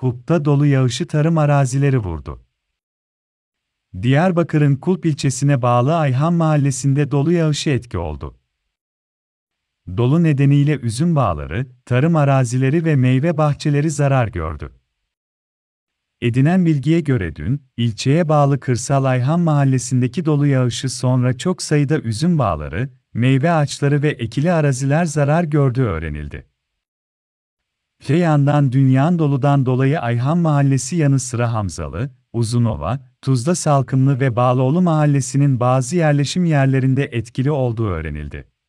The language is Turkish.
Kulp'ta dolu yağışı tarım arazileri vurdu. Diyarbakır'ın Kulp ilçesine bağlı Ayhan mahallesinde dolu yağışı etki oldu. Dolu nedeniyle üzüm bağları, tarım arazileri ve meyve bahçeleri zarar gördü. Edinen bilgiye göre dün, ilçeye bağlı Kırsal Ayhan mahallesindeki dolu yağışı sonra çok sayıda üzüm bağları, meyve ağaçları ve ekili araziler zarar gördüğü öğrenildi. Öte şey yandan dünyan doludan dolayı Ayhan Mahallesi yanı sıra Hamzalı, Uzunova, Tuzda Salkımlı ve Bağlıoğlu Mahallesi'nin bazı yerleşim yerlerinde etkili olduğu öğrenildi.